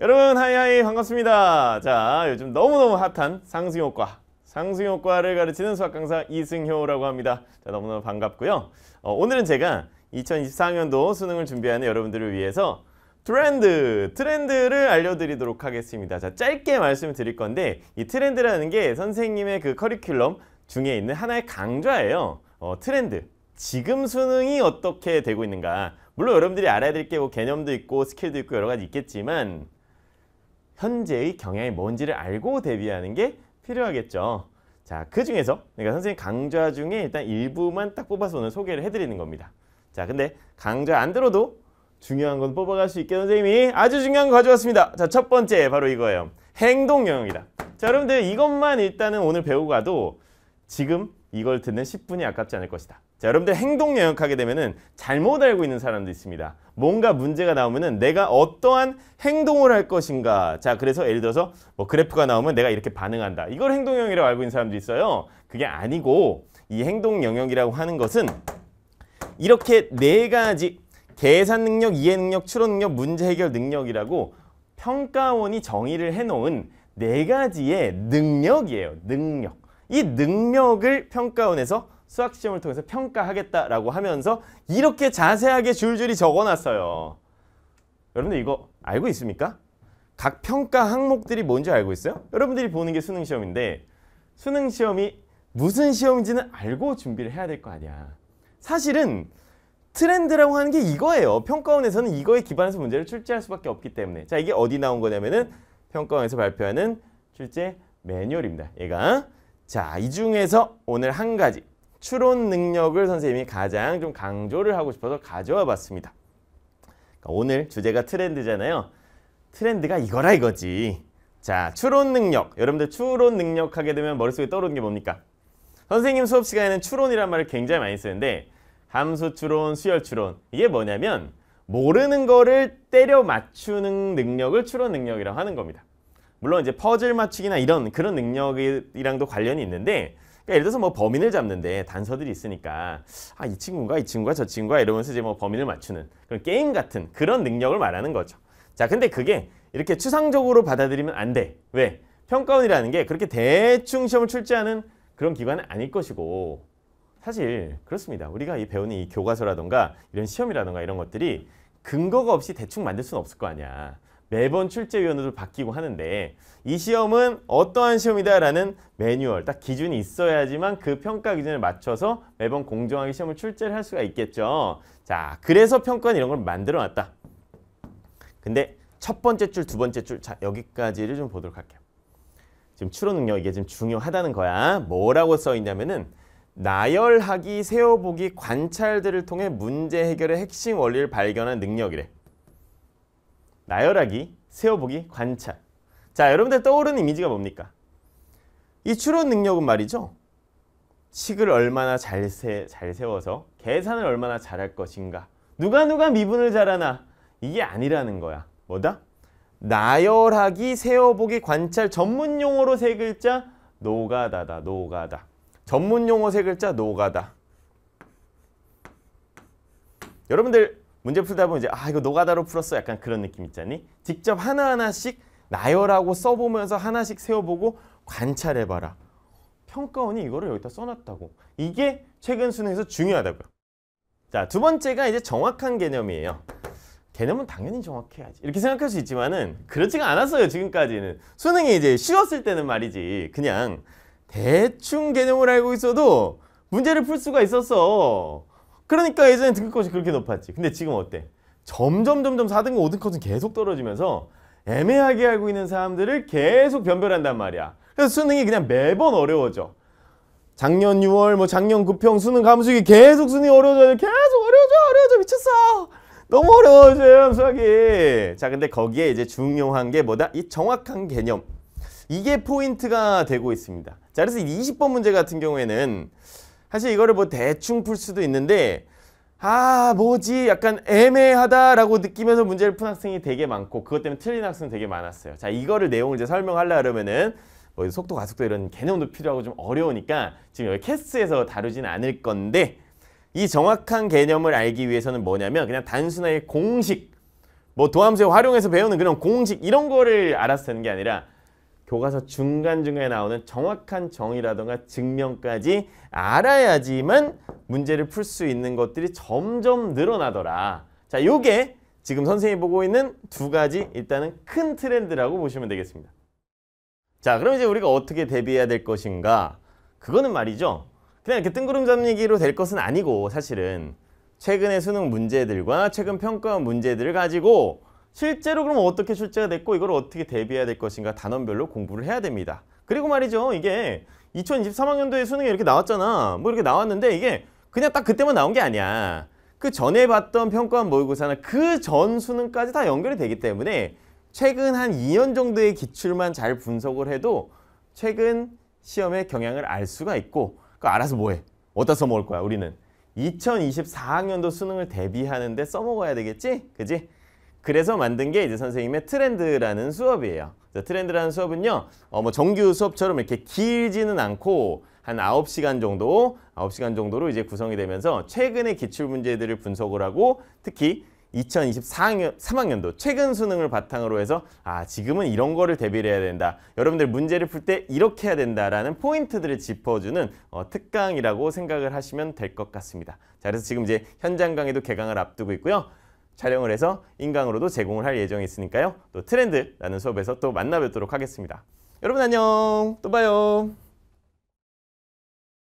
여러분 하이하이 반갑습니다 자 요즘 너무너무 핫한 상승효과 상승효과를 가르치는 수학 강사 이승효라고 합니다 자 너무너무 반갑고요 어, 오늘은 제가 2 0 2 4년도 수능을 준비하는 여러분들을 위해서 트렌드, 트렌드를 알려드리도록 하겠습니다 자 짧게 말씀드릴 건데 이 트렌드라는 게 선생님의 그 커리큘럼 중에 있는 하나의 강좌예요 어, 트렌드, 지금 수능이 어떻게 되고 있는가 물론 여러분들이 알아야 될 게 뭐 개념도 있고 스킬도 있고 여러 가지 있겠지만 현재의 경향이 뭔지를 알고 대비하는 게 필요하겠죠. 자, 그 중에서 그러니까 선생님 강좌 중에 일단 일부만 딱 뽑아서 오늘 소개를 해드리는 겁니다. 자, 근데 강좌 안 들어도 중요한 건 뽑아갈 수 있게 선생님이 아주 중요한 거 가져왔습니다. 자, 첫 번째 바로 이거예요. 행동 영역이다. 자, 여러분들 이것만 일단은 오늘 배우고 가도 지금 이걸 듣는 10분이 아깝지 않을 것이다. 자, 여러분들 행동 영역하게 되면은 잘못 알고 있는 사람도 있습니다. 뭔가 문제가 나오면은 내가 어떠한 행동을 할 것인가. 자, 그래서 예를 들어서 뭐 그래프가 나오면 내가 이렇게 반응한다. 이걸 행동 영역이라고 알고 있는 사람도 있어요. 그게 아니고 이 행동 영역이라고 하는 것은 이렇게 네 가지 계산 능력, 이해 능력, 추론 능력, 문제 해결 능력이라고 평가원이 정의를 해 놓은 네 가지의 능력이에요. 능력. 이 능력을 평가원에서 수학 시험을 통해서 평가하겠다라고 하면서 이렇게 자세하게 줄줄이 적어놨어요. 여러분들 이거 알고 있습니까? 각 평가 항목들이 뭔지 알고 있어요? 여러분들이 보는 게 수능 시험인데 수능 시험이 무슨 시험인지는 알고 준비를 해야 될 거 아니야. 사실은 트렌드라고 하는 게 이거예요. 평가원에서는 이거에 기반해서 문제를 출제할 수밖에 없기 때문에 자 이게 어디 나온 거냐면은 평가원에서 발표하는 출제 매뉴얼입니다. 얘가 자 이 중에서 오늘 한 가지 추론 능력을 선생님이 가장 좀 강조를 하고 싶어서 가져와 봤습니다. 그러니까 오늘 주제가 트렌드잖아요. 트렌드가 이거라 이거지. 자, 추론 능력. 여러분들 추론 능력 하게 되면 머릿속에 떠오르는 게 뭡니까? 선생님 수업 시간에는 추론이란 말을 굉장히 많이 쓰는데 함수 추론, 수열 추론. 이게 뭐냐면 모르는 거를 때려 맞추는 능력을 추론 능력이라고 하는 겁니다. 물론 이제 퍼즐 맞추기나 이런 그런 능력이랑도 관련이 있는데 그러니까 예를 들어서 뭐 범인을 잡는데 단서들이 있으니까 아 이 친구인가 이 친구가 저 친구가 이러면서 이제 뭐 범인을 맞추는 그런 게임 같은 그런 능력을 말하는 거죠. 자 근데 그게 이렇게 추상적으로 받아들이면 안 돼. 왜? 평가원이라는 게 그렇게 대충 시험을 출제하는 그런 기관은 아닐 것이고 사실 그렇습니다. 우리가 이 배우는 이 교과서라던가 이런 시험이라던가 이런 것들이 근거가 없이 대충 만들 수는 없을 거 아니야. 매번 출제위원으로 바뀌고 하는데 이 시험은 어떠한 시험이다라는 매뉴얼, 딱 기준이 있어야지만 그 평가 기준에 맞춰서 매번 공정하게 시험을 출제를 할 수가 있겠죠. 자, 그래서 평가는 이런 걸 만들어놨다. 근데 첫 번째 줄, 두 번째 줄, 자 여기까지를 좀 보도록 할게요. 지금 추론 능력 이게 지금 중요하다는 거야. 뭐라고 써 있냐면은 나열하기, 세어보기, 관찰들을 통해 문제 해결의 핵심 원리를 발견한 능력이래. 나열하기, 세어보기, 관찰. 자, 여러분들 떠오르는 이미지가 뭡니까? 이 추론 능력은 말이죠. 식을 얼마나 잘, 세, 잘 세워서 계산을 얼마나 잘할 것인가. 누가 누가 미분을 잘하나. 이게 아니라는 거야. 뭐다? 나열하기, 세어보기, 관찰 전문 용어로 세 글자 노가다다. 노가다. 전문 용어 세 글자 노가다. 여러분들 문제 풀다 보면 이제 아 이거 노가다로 풀었어 약간 그런 느낌 있잖니 직접 하나하나씩 나열하고 써보면서 하나씩 세워보고 관찰해봐라 평가원이 이거를 여기다 써놨다고 이게 최근 수능에서 중요하다고요 자 두 번째가 이제 정확한 개념이에요 개념은 당연히 정확해야지 이렇게 생각할 수 있지만은 그렇지가 않았어요 지금까지는 수능이 이제 쉬웠을 때는 말이지 그냥 대충 개념을 알고 있어도 문제를 풀 수가 있었어 그러니까 예전에 등급컷이 그렇게 높았지. 근데 지금 어때? 점점 점점 4등급 5등컷은 계속 떨어지면서 애매하게 알고 있는 사람들을 계속 변별한단 말이야. 그래서 수능이 그냥 매번 어려워져. 작년 6월 뭐 작년 9평 수능 감수기 계속 수능이 어려워져요. 계속 어려워져 어려워져 미쳤어. 너무 어려워 져요 수학이. 자 근데 거기에 이제 중요한 게 뭐다? 이 정확한 개념. 이게 포인트가 되고 있습니다. 자 그래서 20번 문제 같은 경우에는 사실 이거를 뭐 대충 풀 수도 있는데 아 뭐지 약간 애매하다라고 느끼면서 문제를 푼 학생이 되게 많고 그것 때문에 틀린 학생 되게 많았어요. 자 이거를 내용을 이제 설명하려 그러면은 뭐 속도 가속도 이런 개념도 필요하고 좀 어려우니까 지금 여기 캐스에서 다루진 않을 건데 이 정확한 개념을 알기 위해서는 뭐냐면 그냥 단순하게 공식 뭐 도함수에 활용해서 배우는 그런 공식 이런 거를 알아서 되는 게 아니라 교과서 중간중간에 나오는 정확한 정의라든가 증명까지 알아야지만 문제를 풀 수 있는 것들이 점점 늘어나더라. 자, 요게 지금 선생님이 보고 있는 두 가지 일단은 큰 트렌드라고 보시면 되겠습니다. 자, 그럼 이제 우리가 어떻게 대비해야 될 것인가? 그거는 말이죠. 그냥 이렇게 뜬구름 잡기로 될 것은 아니고 사실은 최근의 수능 문제들과 최근 평가 문제들을 가지고 실제로 그럼 어떻게 출제가 됐고 이걸 어떻게 대비해야 될 것인가 단원별로 공부를 해야 됩니다. 그리고 말이죠. 이게 2023학년도에 수능이 이렇게 나왔잖아. 뭐 이렇게 나왔는데 이게 그냥 딱 그때만 나온 게 아니야. 그 전에 봤던 평가원 모의고사나 그전 수능까지 다 연결이 되기 때문에 최근 한 2년 정도의 기출만 잘 분석을 해도 최근 시험의 경향을 알 수가 있고 그 알아서 뭐해? 어디다 써먹을 거야 우리는? 2024학년도 수능을 대비하는데 써먹어야 되겠지? 그지? 그래서 만든 게 이제 선생님의 트렌드라는 수업이에요. 트렌드라는 수업은요. 어, 뭐 정규 수업처럼 이렇게 길지는 않고 한9 시간 정도, 아 시간 정도로 이제 구성이 되면서 최근의 기출 문제들을 분석을 하고 특히 2024학년 3학년도 최근 수능을 바탕으로 해서 아 지금은 이런 거를 대비를 해야 된다. 여러분들 문제를 풀 때 이렇게 해야 된다라는 포인트들을 짚어주는 어, 특강이라고 생각을 하시면 될 것 같습니다. 자 그래서 지금 이제 현장 강의도 개강을 앞두고 있고요. 촬영을 해서 인강으로도 제공을 할 예정이 있으니까요. 또 트렌드라는 수업에서 또 만나 뵙도록 하겠습니다. 여러분 안녕. 또 봐요.